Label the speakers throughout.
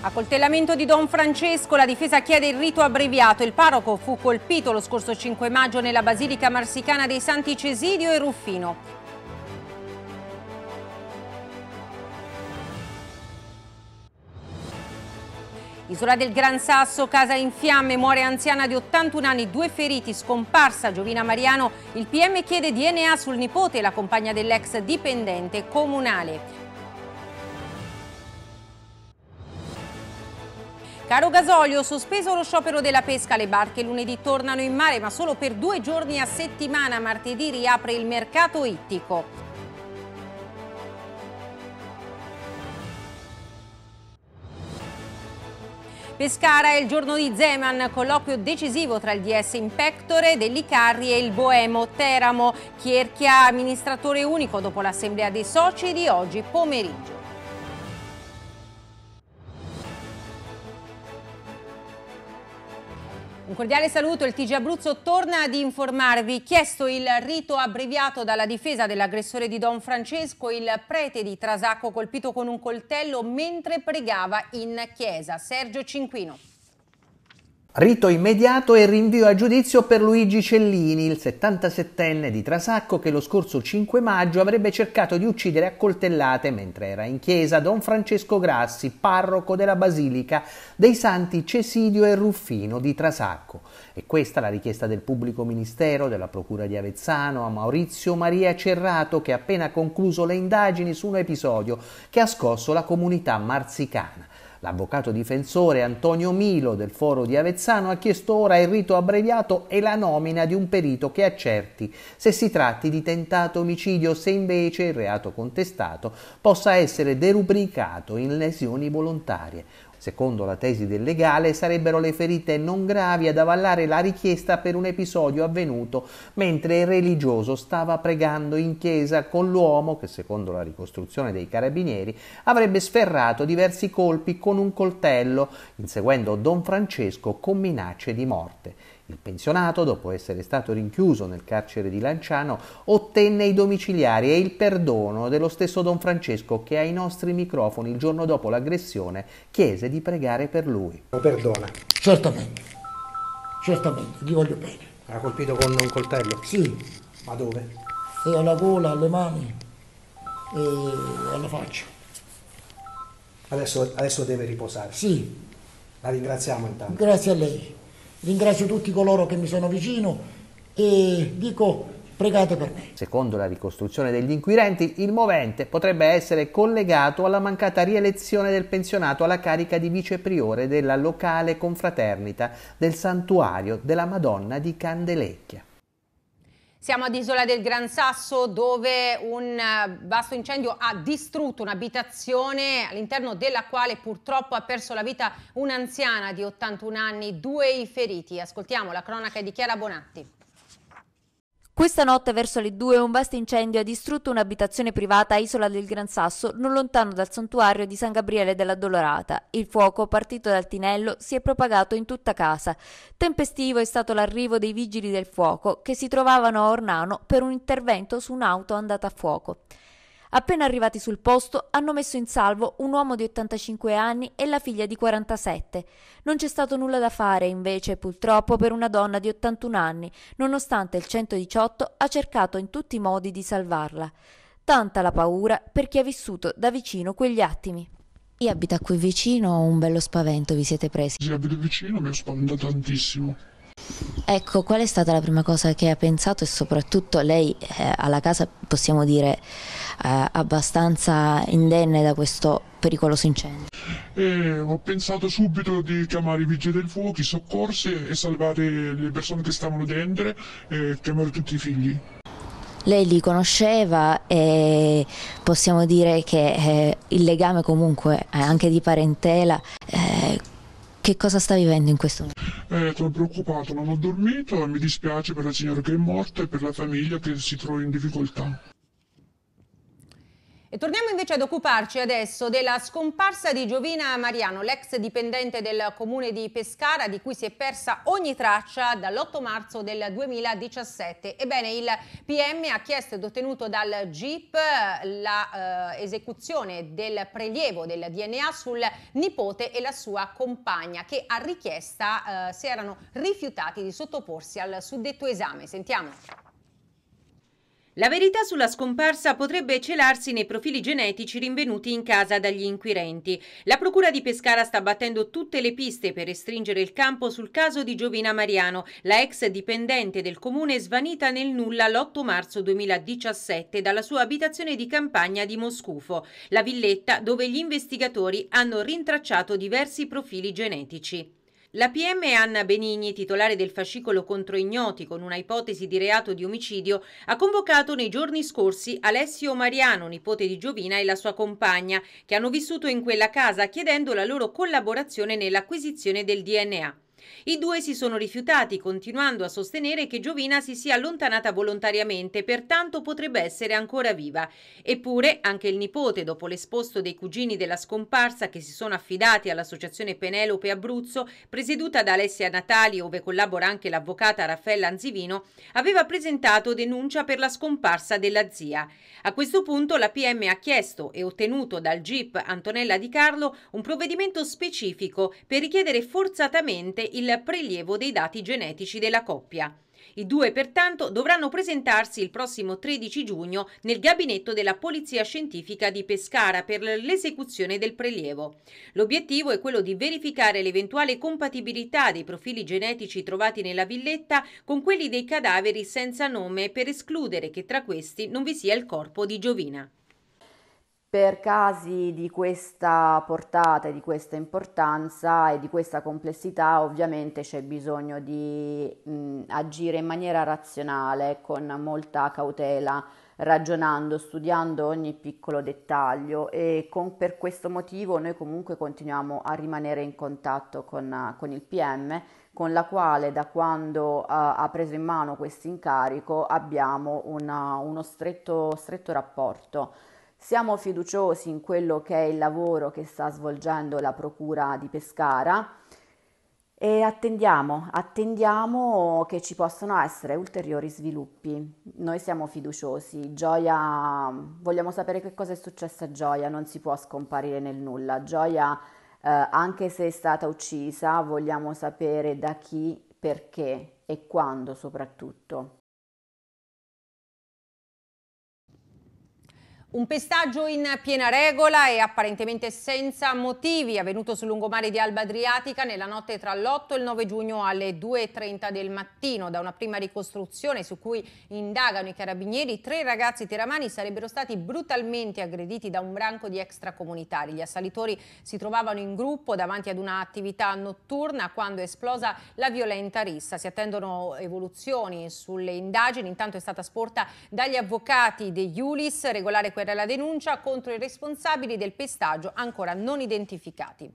Speaker 1: A coltellamento di Don Francesco la difesa chiede il rito abbreviato. Il parroco fu colpito lo scorso 5 maggio nella Basilica Marsicana dei Santi Cesidio e Ruffino. Isola del Gran Sasso, casa in fiamme, muore anziana di 81 anni, due feriti, scomparsa Giovina Mariano. Il PM chiede DNA sul nipote, la compagna dell'ex dipendente comunale. Caro gasolio, sospeso lo sciopero della pesca, le barche lunedì tornano in mare ma solo per due giorni a settimana, martedì riapre il mercato ittico. Pescara è il giorno di Zeman, colloquio decisivo tra il DS Impectore, Dellicarri e il Boemo Teramo. Chierchia, amministratore unico dopo l'assemblea dei soci di oggi pomeriggio. Un cordiale saluto, il TG Abruzzo torna ad informarvi. Chiesto il rito abbreviato dalla difesa dell'aggressore di Don Francesco, il prete di Trasacco colpito con un coltello mentre pregava in chiesa. Sergio Cinquino.
Speaker 2: Rito immediato e rinvio a giudizio per Luigi Cellini, il 77enne di Trasacco che lo scorso 5 maggio avrebbe cercato di uccidere a coltellate mentre era in chiesa Don Francesco Grassi, parroco della Basilica dei Santi Cesidio e Ruffino di Trasacco. E questa la richiesta del pubblico ministero della Procura di Avezzano a Maurizio Maria Cerrato che ha appena concluso le indagini su un episodio che ha scosso la comunità marzicana. L'avvocato difensore Antonio Milo del Foro di Avezzano ha chiesto ora il rito abbreviato e la nomina di un perito che accerti se si tratti di tentato omicidio, o se invece il reato contestato possa essere derubricato in lesioni volontarie. Secondo la tesi del legale, sarebbero le ferite non gravi ad avallare la richiesta per un episodio avvenuto mentre il religioso stava pregando in chiesa con l'uomo che, secondo la ricostruzione dei carabinieri, avrebbe sferrato diversi colpi con un coltello, inseguendo Don Francesco con minacce di morte. Il pensionato, dopo essere stato rinchiuso nel carcere di Lanciano, ottenne i domiciliari e il perdono dello stesso Don Francesco che ai nostri microfoni il giorno dopo l'aggressione chiese di pregare per lui. Lo perdona? Certamente, certamente, gli voglio bene. Era colpito con un coltello? Sì. Ma dove? E alla gola, alle mani e eh, alla faccia. Adesso, adesso deve riposare? Sì. La ringraziamo intanto.
Speaker 3: Grazie a lei. Ringrazio
Speaker 2: tutti coloro che mi sono vicino e dico pregate per me. Secondo la ricostruzione degli inquirenti, il movente potrebbe essere collegato alla mancata rielezione del pensionato alla carica di vicepriore della locale confraternita del santuario della Madonna di Candelecchia.
Speaker 1: Siamo ad Isola del Gran Sasso dove un eh, vasto incendio ha distrutto un'abitazione all'interno della quale purtroppo ha perso la vita un'anziana di 81 anni, due i feriti. Ascoltiamo la cronaca di Chiara Bonatti.
Speaker 4: Questa notte verso le 2 un vasto incendio ha distrutto un'abitazione privata a Isola del Gran Sasso, non lontano dal santuario di San Gabriele della Dolorata. Il fuoco, partito dal tinello, si è propagato in tutta casa. Tempestivo è stato l'arrivo dei vigili del fuoco, che si trovavano a Ornano per un intervento su un'auto andata a fuoco. Appena arrivati sul posto hanno messo in salvo un uomo di 85 anni e la figlia di 47. Non c'è stato nulla da fare invece purtroppo per una donna di 81 anni, nonostante il 118 ha cercato in tutti i modi di salvarla. Tanta la paura per chi ha vissuto da vicino quegli attimi. Chi abita qui vicino o un bello spavento vi siete presi? Chi
Speaker 5: abita vicino mi spaventa tantissimo.
Speaker 4: Ecco, qual è stata la prima cosa che ha pensato e soprattutto lei eh, alla casa, possiamo dire, eh, abbastanza indenne da questo pericoloso incendio?
Speaker 5: E eh, ho pensato subito di chiamare i vigili del fuoco, i soccorsi e salvare le persone che stavano dentro e chiamare tutti i figli.
Speaker 4: Lei li conosceva e possiamo dire che eh, il legame comunque eh, anche di parentela eh, che cosa sta vivendo in questo
Speaker 5: momento? Eh, sono preoccupato, non ho dormito, e mi dispiace per la signora che è morta e per la famiglia che si trova in difficoltà.
Speaker 1: E torniamo invece ad occuparci adesso della scomparsa di Giovina Mariano, l'ex dipendente del comune di Pescara, di cui si è persa ogni traccia dall'8 marzo del 2017. Ebbene, il PM ha chiesto ed ottenuto dal GIP l'esecuzione eh, eh del prelievo del DNA sul nipote e la sua compagna, che a richiesta eh, si erano rifiutati di sottoporsi al suddetto esame. Sentiamo. La verità sulla scomparsa potrebbe celarsi nei profili genetici rinvenuti in casa dagli inquirenti. La Procura di Pescara sta battendo tutte le piste per restringere il campo sul caso di Giovina Mariano, la ex dipendente del comune svanita nel nulla l'8 marzo 2017 dalla sua abitazione di campagna di Moscufo, la villetta dove gli investigatori hanno rintracciato diversi profili genetici. La PM Anna Benigni, titolare del fascicolo contro ignoti con una ipotesi di reato di omicidio, ha convocato nei giorni scorsi Alessio Mariano, nipote di Giovina, e la sua compagna, che hanno vissuto in quella casa, chiedendo la loro collaborazione nell'acquisizione del DNA. I due si sono rifiutati, continuando a sostenere che Giovina si sia allontanata volontariamente, pertanto potrebbe essere ancora viva. Eppure, anche il nipote, dopo l'esposto dei cugini della scomparsa che si sono affidati all'associazione Penelope Abruzzo, presieduta da Alessia Natali, ove collabora anche l'avvocata Raffaella Anzivino, aveva presentato denuncia per la scomparsa della zia. A questo punto la PM ha chiesto e ottenuto dal GIP Antonella Di Carlo un provvedimento specifico per richiedere forzatamente il il prelievo dei dati genetici della coppia. I due pertanto dovranno presentarsi il prossimo 13 giugno nel gabinetto della Polizia Scientifica di Pescara per l'esecuzione del prelievo. L'obiettivo è quello di verificare l'eventuale compatibilità dei profili genetici trovati nella villetta con quelli dei cadaveri senza nome per escludere che tra questi non vi sia il corpo di Giovina.
Speaker 4: Per casi di questa portata di questa importanza e di questa complessità ovviamente c'è bisogno di mh, agire in maniera razionale, con molta cautela, ragionando, studiando ogni piccolo dettaglio e con, per questo motivo noi comunque continuiamo a rimanere in contatto con, con il PM, con la quale da quando uh, ha preso in mano questo incarico abbiamo una, uno stretto, stretto rapporto. Siamo fiduciosi in quello che è il lavoro che sta svolgendo la Procura di Pescara e attendiamo, attendiamo che ci possano essere ulteriori sviluppi. Noi siamo fiduciosi. Gioia, vogliamo sapere che cosa è successo a Gioia, non si può scomparire nel nulla. Gioia, eh, anche se è stata uccisa, vogliamo sapere da chi, perché e quando soprattutto.
Speaker 1: Un pestaggio in piena regola e apparentemente senza motivi avvenuto sul lungomare di Alba Adriatica nella notte tra l'8 e il 9 giugno alle 2.30 del mattino. Da una prima ricostruzione su cui indagano i carabinieri, tre ragazzi teramani sarebbero stati brutalmente aggrediti da un branco di extracomunitari. Gli assalitori si trovavano in gruppo davanti ad un'attività notturna quando è esplosa la violenta rissa. Si attendono evoluzioni sulle indagini, intanto è stata sporta dagli avvocati degli Ulis regolare dunque la denuncia contro i responsabili del pestaggio ancora non identificati.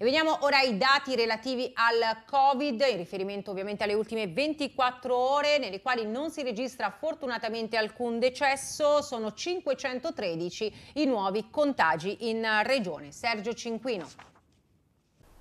Speaker 1: E vediamo ora ai dati relativi al Covid, in riferimento ovviamente alle ultime 24 ore, nelle quali non si registra fortunatamente alcun decesso, sono 513 i nuovi contagi in regione. Sergio Cinquino.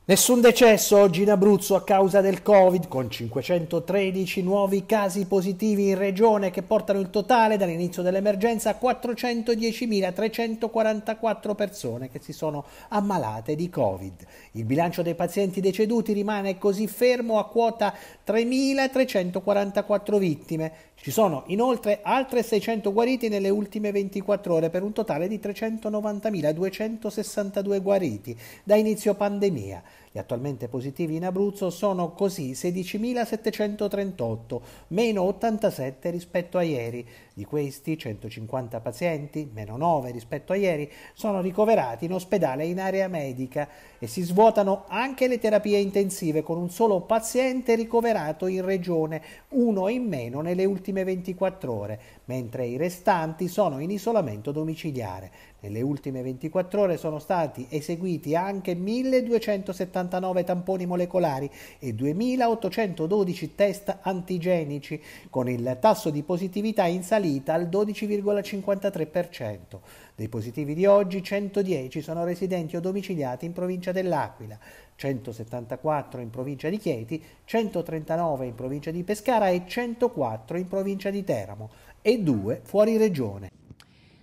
Speaker 2: Nessun decesso oggi in Abruzzo a causa del Covid, con 513 nuovi casi positivi in regione che portano il totale dall'inizio dell'emergenza a 410.344 persone che si sono ammalate di Covid. Il bilancio dei pazienti deceduti rimane così fermo a quota 3.344 vittime. Ci sono inoltre altre 600 guariti nelle ultime 24 ore per un totale di 390.262 guariti da inizio pandemia. Gli attualmente positivi in Abruzzo sono così 16.738, meno 87 rispetto a ieri. Di questi 150 pazienti, meno 9 rispetto a ieri, sono ricoverati in ospedale in area medica e si svuotano anche le terapie intensive con un solo paziente ricoverato in regione, uno in meno nelle ultime 24 ore, mentre i restanti sono in isolamento domiciliare. Nelle ultime 24 ore sono stati eseguiti anche 1279 tamponi molecolari e 2812 test antigenici, con il tasso di positività in salita al 12,53%. Dei positivi di oggi 110 sono residenti o domiciliati in provincia dell'Aquila, 174 in provincia di Chieti, 139 in provincia di Pescara e 104 in provincia di Teramo e 2 fuori regione.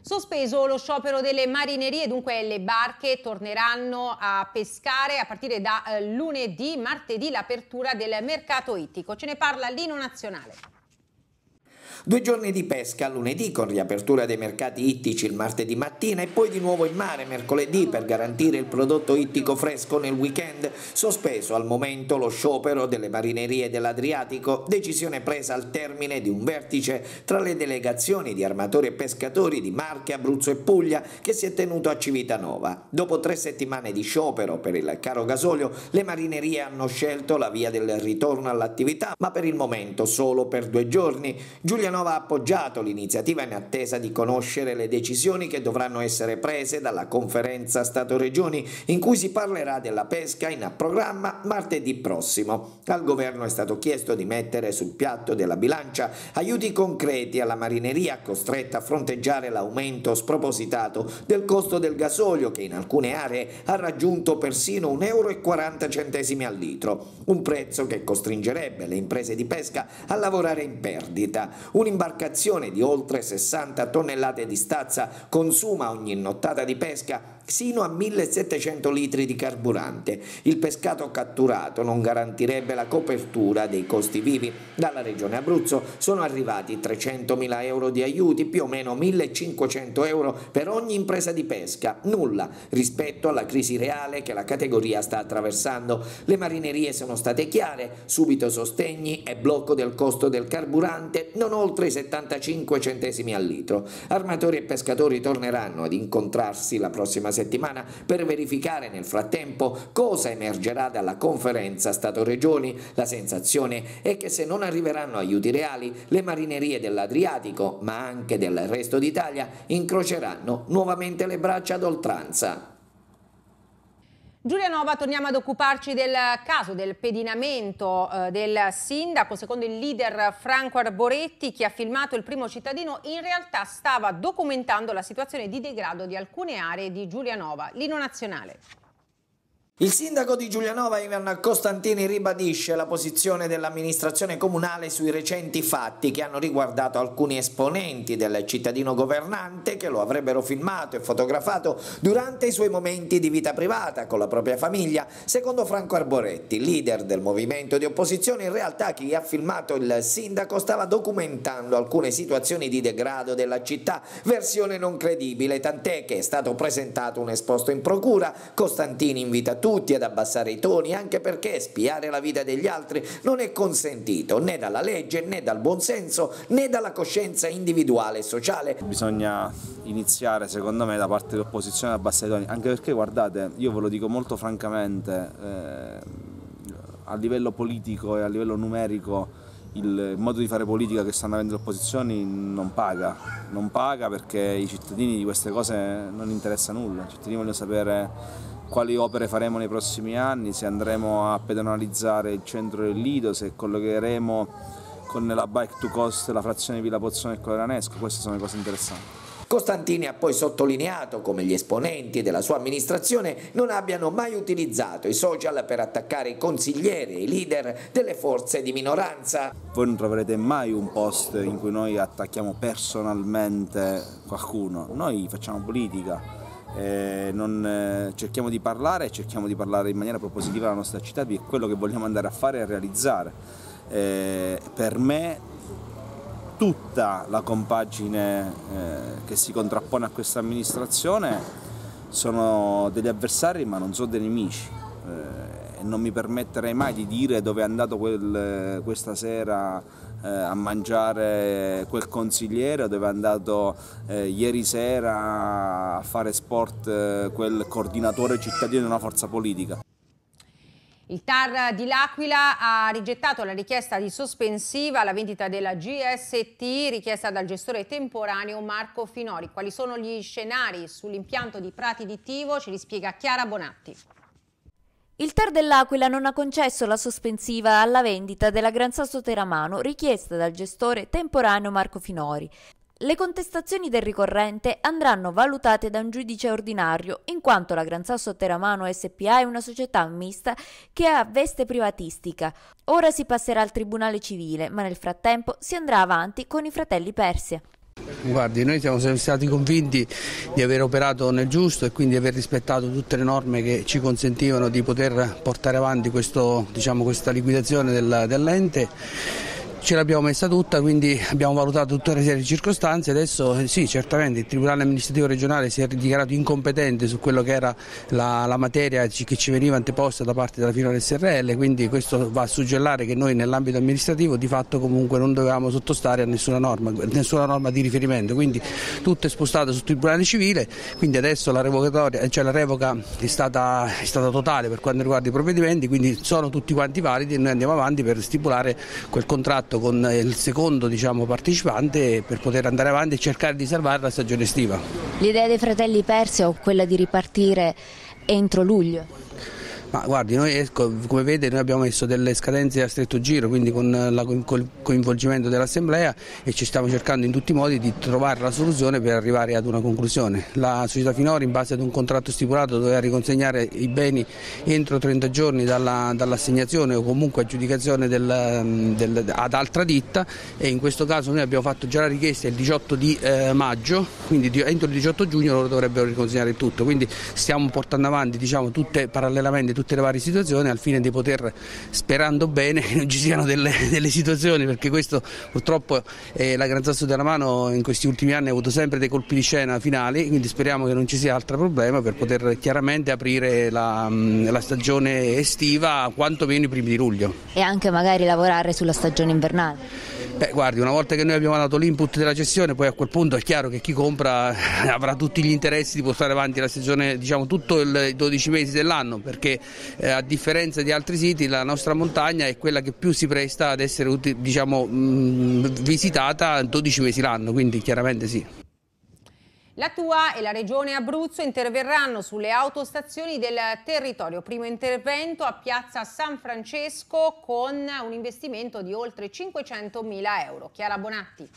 Speaker 1: Sospeso lo sciopero delle marinerie, dunque le barche torneranno a pescare a partire da eh, lunedì, martedì l'apertura del mercato ittico. Ce ne parla Lino Nazionale.
Speaker 6: Due giorni di pesca lunedì con riapertura dei mercati ittici il martedì mattina e poi di nuovo in mare mercoledì per garantire il prodotto ittico fresco nel weekend, sospeso al momento lo sciopero delle marinerie dell'Adriatico, decisione presa al termine di un vertice tra le delegazioni di armatori e pescatori di Marche, Abruzzo e Puglia che si è tenuto a Civitanova. Dopo tre settimane di sciopero per il caro gasolio, le marinerie hanno scelto la via del ritorno all'attività, ma per il momento solo per due giorni. Giuliano Genova ha appoggiato l'iniziativa in attesa di conoscere le decisioni che dovranno essere prese dalla conferenza Stato-Regioni in cui si parlerà della pesca in programma martedì prossimo. Al governo è stato chiesto di mettere sul piatto della bilancia aiuti concreti alla marineria costretta a fronteggiare l'aumento spropositato del costo del gasolio che in alcune aree ha raggiunto persino 1,40 euro al litro, un prezzo che costringerebbe le imprese di pesca a lavorare in perdita. Un Un'imbarcazione di oltre 60 tonnellate di stazza consuma ogni nottata di pesca sino a 1700 litri di carburante. Il pescato catturato non garantirebbe la copertura dei costi vivi. Dalla regione Abruzzo sono arrivati 300.000 euro di aiuti, più o meno 1.500 euro per ogni impresa di pesca. Nulla rispetto alla crisi reale che la categoria sta attraversando. Le marinerie sono state chiare, subito sostegni e blocco del costo del carburante, non oltre i 75 centesimi al litro. Armatori e pescatori torneranno ad incontrarsi la prossima settimana settimana per verificare nel frattempo cosa emergerà dalla conferenza Stato-Regioni. La sensazione è che se non arriveranno aiuti reali, le marinerie dell'Adriatico, ma anche del resto d'Italia, incroceranno nuovamente le braccia ad oltranza.
Speaker 1: Giulia Nova, torniamo ad occuparci del caso del pedinamento eh, del sindaco. Secondo il leader Franco Arboretti, chi ha filmato il primo cittadino in realtà stava documentando la situazione di degrado di alcune aree di Giulia Nova, l'ino nazionale.
Speaker 6: Il sindaco di Giulianova Ivan Costantini ribadisce la posizione dell'amministrazione comunale sui recenti fatti che hanno riguardato alcuni esponenti del cittadino governante che lo avrebbero filmato e fotografato durante i suoi momenti di vita privata con la propria famiglia. Secondo Franco Arboretti, leader del movimento di opposizione, in realtà chi ha filmato il sindaco stava documentando alcune situazioni di degrado della città, versione non credibile, tant'è che è stato presentato un esposto in procura. Costantini invita tutti ad abbassare i toni anche perché spiare la vita degli altri non è consentito né dalla
Speaker 7: legge né dal buonsenso né dalla coscienza individuale e sociale. Bisogna iniziare secondo me da parte dell'opposizione ad abbassare i toni anche perché guardate io ve lo dico molto francamente eh, a livello politico e a livello numerico il modo di fare politica che stanno avendo le opposizioni non paga, non paga perché i cittadini di queste cose non interessa nulla, i cittadini vogliono sapere quali opere faremo nei prossimi anni, se andremo a pedonalizzare il centro del Lido, se collegheremo con la bike to cost la frazione Villa Pozzone e Coleranesco, queste sono le cose interessanti.
Speaker 6: Costantini ha poi sottolineato come gli esponenti della sua amministrazione non abbiano mai utilizzato i social per attaccare i consiglieri e i leader delle forze di minoranza.
Speaker 7: Voi non troverete mai un post in cui noi attacchiamo personalmente qualcuno, noi facciamo politica eh, non, eh, cerchiamo di parlare, cerchiamo di parlare in maniera propositiva alla nostra città di quello che vogliamo andare a fare e a realizzare. Eh, per me tutta la compagine eh, che si contrappone a questa amministrazione sono degli avversari ma non sono dei nemici eh, non mi permetterei mai di dire dove è andato quel, eh, questa sera eh, a mangiare quel consigliere dove è andato eh, ieri sera a fare sport eh, quel coordinatore cittadino di una forza politica.
Speaker 1: Il TAR di L'Aquila ha rigettato la richiesta di sospensiva alla vendita della GST richiesta dal gestore temporaneo Marco Finori. Quali sono gli scenari sull'impianto di Prati di Tivo? Ce li spiega Chiara Bonatti.
Speaker 4: Il Tar dell'Aquila non ha concesso la sospensiva alla vendita della Gran Sasso Teramano richiesta dal gestore temporaneo Marco Finori. Le contestazioni del ricorrente andranno valutate da un giudice ordinario, in quanto la Gran Sasso Teramano SPA è una società mista che ha veste privatistica. Ora si passerà al Tribunale Civile, ma nel frattempo si andrà avanti con i fratelli Persia.
Speaker 8: Guardi, noi siamo sempre stati convinti di aver operato nel giusto e quindi aver rispettato tutte le norme che ci consentivano di poter portare avanti questo, diciamo, questa liquidazione dell'ente ce l'abbiamo messa tutta, quindi abbiamo valutato tutta una serie di circostanze. Adesso eh, sì, certamente il Tribunale amministrativo regionale si è dichiarato incompetente su quello che era la, la materia che ci veniva anteposta da parte della Finora SRL, quindi questo va a suggellare che noi nell'ambito amministrativo di fatto comunque non dovevamo sottostare a nessuna norma, nessuna norma di riferimento, quindi tutto è spostato sul Tribunale civile, quindi adesso la, eh, cioè la revoca è stata, è stata totale per quanto riguarda i provvedimenti, quindi sono tutti quanti validi e noi andiamo avanti per stipulare quel contratto contatto con eh, il secondo diciamo, partecipante per poter andare avanti e cercare di salvare la stagione estiva.
Speaker 4: L'idea dei fratelli Persio è quella di ripartire entro luglio?
Speaker 8: Ma guardi, noi eh, come vede noi abbiamo messo delle scadenze a stretto giro, quindi con il coinvolgimento dell'Assemblea e ci stiamo cercando in tutti i modi di trovare la soluzione per arrivare ad una conclusione. La società Finori in base ad un contratto stipulato doveva riconsegnare i beni entro 30 giorni dalla, dall'assegnazione o comunque aggiudicazione del, mm, del, ad altra ditta e in questo caso noi abbiamo fatto già la richiesta il 18 di eh, maggio, quindi entro il 18 giugno loro dovrebbero riconsegnare tutto, quindi stiamo portando avanti diciamo, tutte, parallelamente tutte tutte le varie situazioni al fine di poter, sperando bene, che non ci siano delle, delle situazioni, perché questo purtroppo eh, la Gran Sasso della Mano in questi ultimi anni ha avuto sempre dei colpi di scena finali, quindi speriamo che non ci sia altro problema per poter chiaramente aprire la, la stagione estiva quantomeno i primi di luglio.
Speaker 4: E anche magari lavorare sulla stagione
Speaker 8: invernale. Beh, guardi, una volta che noi abbiamo dato l'input della gestione, poi a quel punto è chiaro che chi compra avrà tutti gli interessi di portare avanti la stagione, diciamo, tutto i 12 mesi dell'anno, perché eh, a differenza di altri siti la nostra montagna è quella che più si presta ad essere diciamo, mm, visitata 12 mesi l'anno, quindi chiaramente sì.
Speaker 1: La TUA e la Regione Abruzzo interverranno sulle autostazioni del territorio. Primo intervento a Piazza San Francesco con un investimento di oltre 500.000 euro. Chiara Bonatti.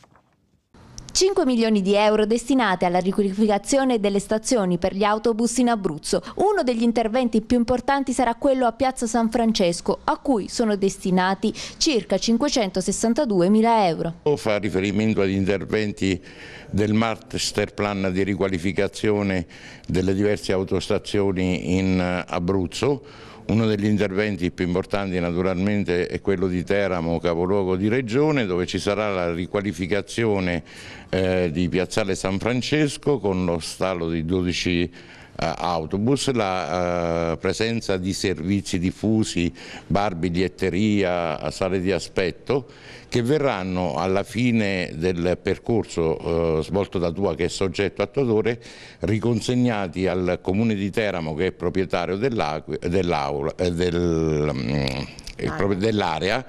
Speaker 4: 5 milioni di euro destinate alla riqualificazione delle stazioni per gli autobus in Abruzzo. Uno degli interventi più importanti sarà quello a Piazza San Francesco, a cui sono destinati circa 562 mila euro.
Speaker 5: Fa riferimento agli interventi del master plan di riqualificazione delle diverse autostazioni in Abruzzo, uno degli interventi più importanti naturalmente è quello di Teramo, capoluogo di regione, dove ci sarà la riqualificazione eh, di Piazzale San Francesco con lo stallo di 12 eh, autobus, la eh, presenza di servizi diffusi, bar, biglietteria, eh, sale di aspetto che verranno alla fine del percorso eh, svolto da Tua che è soggetto attuatore riconsegnati al comune di Teramo che è proprietario dell'area dell eh, del, mm, dell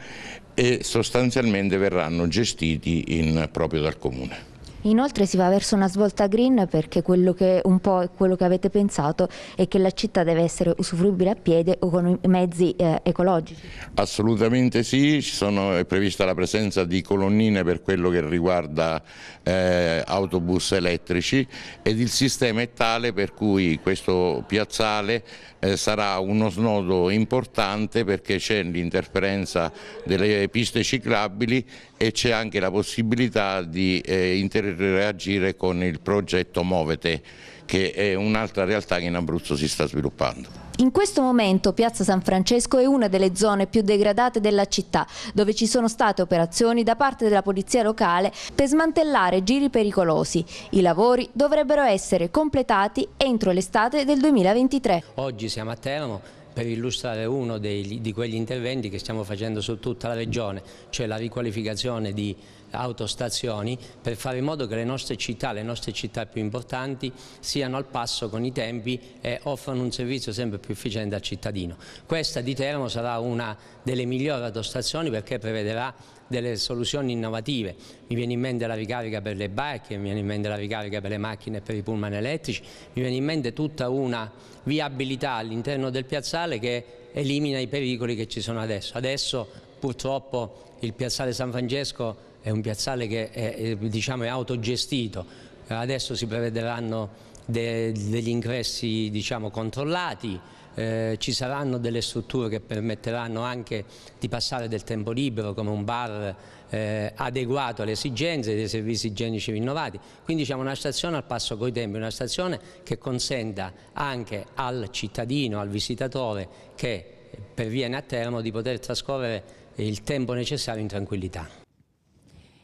Speaker 5: e sostanzialmente verranno gestiti in, proprio dal comune.
Speaker 4: Inoltre si va verso una svolta green perché quello che, un po' quello che avete pensato è che la città deve essere usufruibile a piede o con i mezzi eh, ecologici.
Speaker 5: Assolutamente sì, sono, è prevista la presenza di colonnine per quello che riguarda eh, autobus elettrici ed il sistema è tale per cui questo piazzale eh, sarà uno snodo importante perché c'è l'interferenza delle piste ciclabili e c'è anche la possibilità di eh, intervenire reagire con il progetto Movete che è un'altra realtà che in Abruzzo si sta sviluppando.
Speaker 4: In questo momento Piazza San Francesco è una delle zone più degradate della città, dove ci sono state operazioni da parte della polizia locale per smantellare giri pericolosi. I lavori dovrebbero essere completati entro l'estate del 2023.
Speaker 9: Oggi siamo a Teramo, per illustrare uno dei, di quegli interventi che stiamo facendo su tutta la regione, cioè la riqualificazione di autostazioni per fare in modo che le nostre città, le nostre città più importanti siano al passo con i tempi e offrano un servizio sempre più efficiente al cittadino. Questa di Teramo sarà una delle migliori autostazioni perché prevederà delle soluzioni innovative, mi viene in mente la ricarica per le barche, mi viene in mente la ricarica per le macchine e per i pullman elettrici, mi viene in mente tutta una viabilità all'interno del piazzale che elimina i pericoli che ci sono adesso. Adesso purtroppo il piazzale San Francesco è un piazzale che è, diciamo, è autogestito, adesso si prevederanno de degli ingressi diciamo, controllati, eh, ci saranno delle strutture che permetteranno anche di passare del tempo libero come un bar eh, adeguato alle esigenze dei servizi igienici rinnovati, quindi diciamo una stazione al passo coi tempi, una stazione che consenta anche al cittadino, al visitatore che perviene a Termo di poter trascorrere il tempo necessario in tranquillità.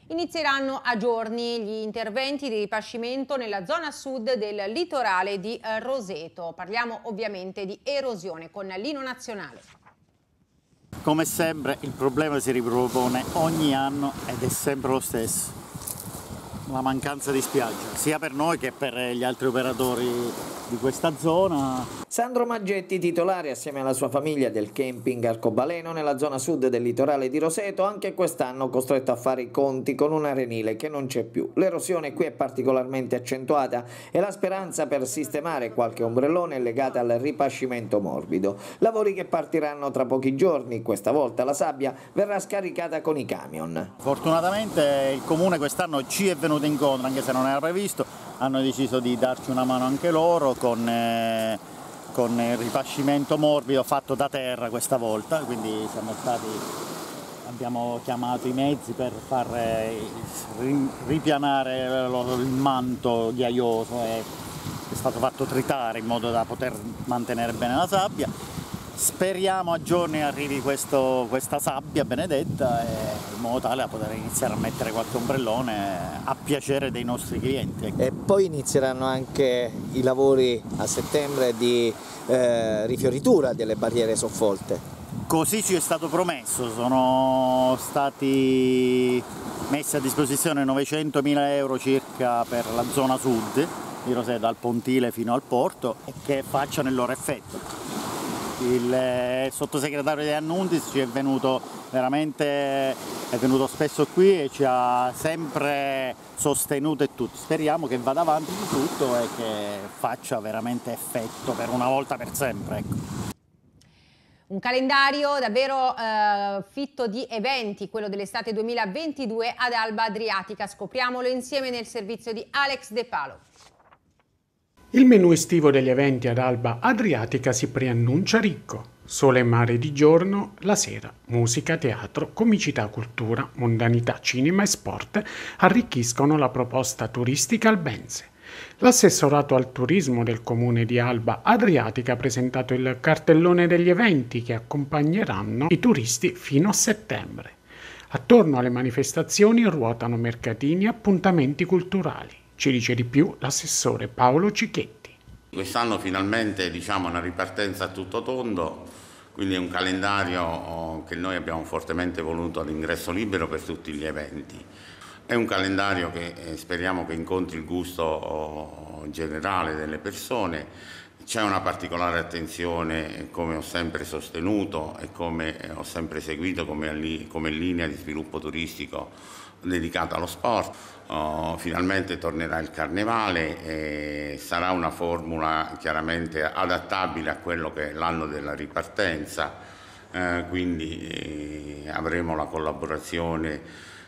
Speaker 1: Inizieranno a giorni gli interventi di ripascimento nella zona sud del litorale di eh, Roseto. Parliamo ovviamente di erosione con Lino Nazionale.
Speaker 3: Come sempre il problema si ripropone ogni anno ed è sempre lo stesso la mancanza di spiaggia, sia per noi che per gli altri operatori di questa zona. Sandro Maggetti, titolare assieme alla
Speaker 6: sua famiglia del camping Arcobaleno nella zona sud del litorale di Roseto, anche quest'anno costretto a fare i conti con un arenile che non c'è più. L'erosione qui è particolarmente accentuata e la speranza per sistemare qualche ombrellone è legata al ripascimento morbido. Lavori che partiranno tra pochi giorni, questa volta la sabbia verrà scaricata con i camion.
Speaker 3: Fortunatamente il comune quest'anno ci è venuto venuto incontro anche se non era previsto, hanno deciso di darci una mano anche loro con, eh, con il rifascimento morbido fatto da terra questa volta, quindi siamo stati, abbiamo chiamato i mezzi per far eh, ripianare il manto ghiaioso e eh. è stato fatto tritare in modo da poter mantenere bene la sabbia Speriamo a giorni arrivi questo, questa sabbia benedetta e, in modo tale da poter iniziare a mettere qualche ombrellone a piacere dei nostri clienti. E poi inizieranno
Speaker 6: anche i lavori a settembre di eh, rifioritura delle barriere soffolte.
Speaker 3: Così ci è stato promesso, sono stati messi a disposizione 900.000 euro circa per la zona sud di Rosè, dal pontile fino al porto, che facciano il loro effetto. Eh, il sottosegretario De Annuntis ci è venuto veramente è venuto spesso qui e ci ha sempre sostenuto e tutto. Speriamo che vada avanti di tutto e che faccia veramente effetto per una volta per sempre. Ecco.
Speaker 1: Un calendario davvero eh, fitto di eventi, quello dell'estate 2022 ad Alba Adriatica. Scopriamolo insieme nel servizio di Alex De Palo.
Speaker 10: Il menù estivo degli eventi ad Alba Adriatica si preannuncia ricco. Sole e mare di giorno, la sera, musica, teatro, comicità, cultura, mondanità, cinema e sport arricchiscono la proposta turistica albense. L'assessorato al turismo del comune di Alba Adriatica ha presentato il cartellone degli eventi che accompagneranno i turisti fino a settembre. Attorno alle manifestazioni ruotano mercatini e appuntamenti culturali. Ci dice di più l'assessore Paolo Cicchetti. Quest'anno finalmente diciamo, una ripartenza a tutto tondo, quindi è un calendario oh, che noi abbiamo fortemente voluto all'ingresso libero per tutti gli eventi. È un calendario che eh, speriamo che incontri il gusto oh, generale delle persone. C'è una particolare attenzione, eh, come ho sempre sostenuto e come eh, ho sempre seguito come, come linea di sviluppo turistico dedicata allo sport. Oh, finalmente tornerà il carnevale e sarà una formula chiaramente adattabile a quello che è l'anno della ripartenza, eh, quindi eh, avremo la collaborazione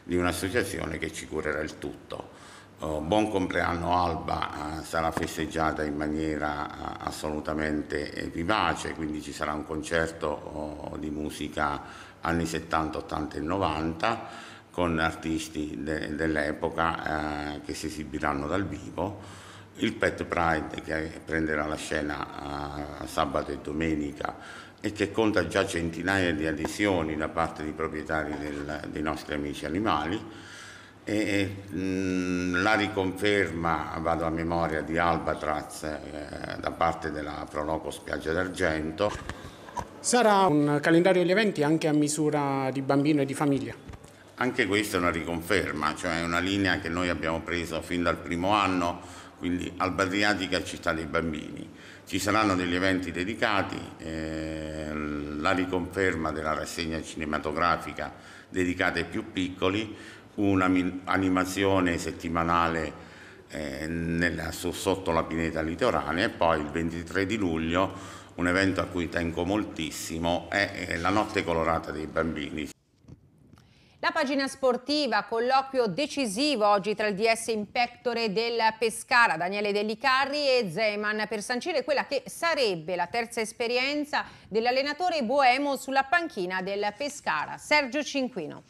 Speaker 10: di un'associazione che ci curerà il tutto. Oh, buon compleanno Alba eh, sarà festeggiata in maniera eh, assolutamente vivace, quindi ci sarà un concerto oh, di musica anni 70, 80 e 90 con artisti de, dell'epoca eh, che si esibiranno dal vivo. Il Pet Pride che prenderà la scena eh, sabato e domenica e che conta già centinaia di adesioni da parte di proprietari del, dei nostri amici animali. E, mh, mm, la riconferma, vado a memoria, di Albatraz eh, da parte della Proloco Spiaggia d'Argento. Sarà un calendario di eventi anche a misura di bambino e di famiglia. Anche questa è una riconferma, cioè è una linea che noi abbiamo preso fin dal primo anno, quindi Alba Adriatica città dei bambini. Ci saranno degli eventi dedicati, eh, la riconferma della rassegna cinematografica dedicata ai più piccoli, un'animazione settimanale eh, nella, su, sotto la pineta litoranea e poi il 23 di luglio un evento a cui tengo moltissimo è, è la notte colorata dei bambini.
Speaker 1: La pagina sportiva, colloquio decisivo oggi tra il DS Impectore del Pescara, Daniele Dellicarri e Zeman per sancire quella che sarebbe la terza esperienza dell'allenatore Boemo sulla panchina del Pescara, Sergio Cinquino.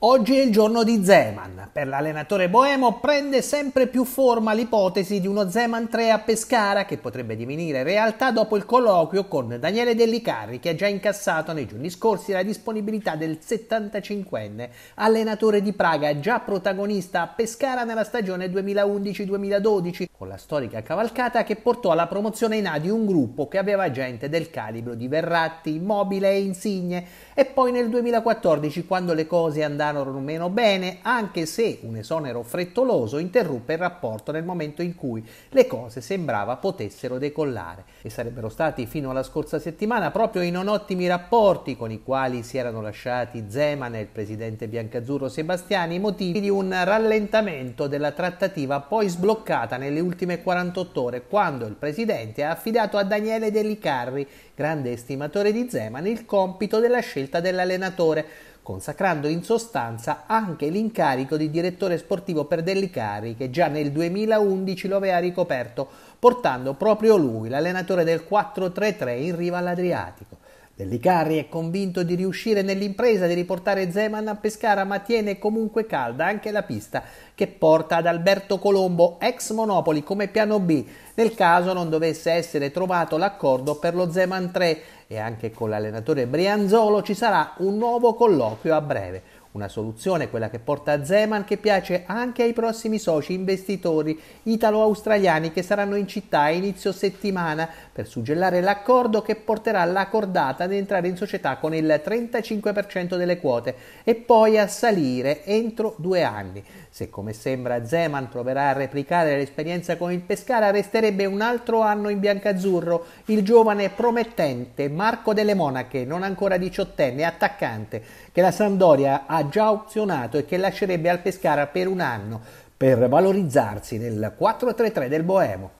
Speaker 2: Oggi è il giorno di Zeman. Per l'allenatore boemo prende sempre più forma l'ipotesi di uno Zeman 3 a Pescara che potrebbe divenire realtà dopo il colloquio con Daniele Dellicarri che ha già incassato nei giorni scorsi la disponibilità del 75enne allenatore di Praga già protagonista a Pescara nella stagione 2011-2012 con la storica cavalcata che portò alla promozione in A di un gruppo che aveva gente del calibro di Verratti, Immobile e Insigne e poi nel 2014 quando le cose andarono andarono meno bene, anche se un esonero frettoloso interruppe il rapporto nel momento in cui le cose sembrava potessero decollare e sarebbero stati fino alla scorsa settimana proprio i non ottimi rapporti con i quali si erano lasciati Zeman e il presidente biancazzurro Sebastiani i motivi di un rallentamento della trattativa poi sbloccata nelle ultime 48 ore quando il presidente ha affidato a Daniele Delicarri, grande estimatore di Zeman, il compito della scelta dell'allenatore consacrando in sostanza anche l'incarico di direttore sportivo per Dellicari che già nel 2011 lo aveva ricoperto portando proprio lui, l'allenatore del 4-3-3, in riva all'Adriatico. Dellicarri è convinto di riuscire nell'impresa di riportare Zeman a Pescara, ma tiene comunque calda anche la pista che porta ad Alberto Colombo, ex Monopoli, come piano B, nel caso non dovesse essere trovato l'accordo per lo Zeman 3 e anche con l'allenatore Brianzolo ci sarà un nuovo colloquio a breve. Una soluzione, quella che porta a Zeman, che piace anche ai prossimi soci investitori italo-australiani che saranno in città a inizio settimana per suggellare l'accordo che porterà la cordata ad entrare in società con il 35% delle quote e poi a salire entro due anni. Se come sembra Zeman proverà a replicare l'esperienza con il Pescara, resterebbe un altro anno in biancazzurro il giovane promettente Marco Delle Monache, non ancora diciottenne, attaccante che la Sampdoria ha già opzionato e che lascerebbe al Pescara per un anno per valorizzarsi nel 4-3-3 del Boemo.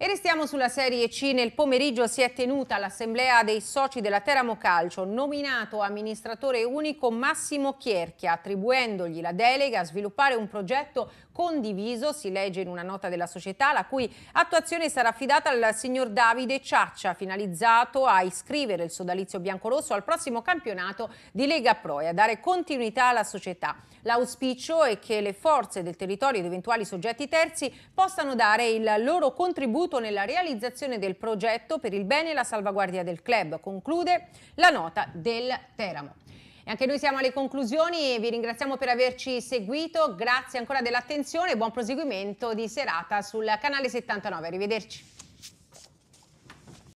Speaker 1: E restiamo sulla Serie C. Nel pomeriggio si è tenuta l'assemblea dei soci della Teramo Calcio, nominato amministratore unico Massimo Chierchia, attribuendogli la delega a sviluppare un progetto condiviso, si legge in una nota della società, la cui attuazione sarà affidata al signor Davide Ciaccia, finalizzato a iscrivere il sodalizio biancorosso al prossimo campionato di Lega Pro e a dare continuità alla società. L'auspicio è che le forze del territorio ed eventuali soggetti terzi possano dare il loro contributo nella realizzazione del progetto per il bene e la salvaguardia del club, conclude la nota del Teramo. E anche noi siamo alle conclusioni, vi ringraziamo per averci seguito, grazie ancora dell'attenzione e buon proseguimento di serata sul canale 79. Arrivederci.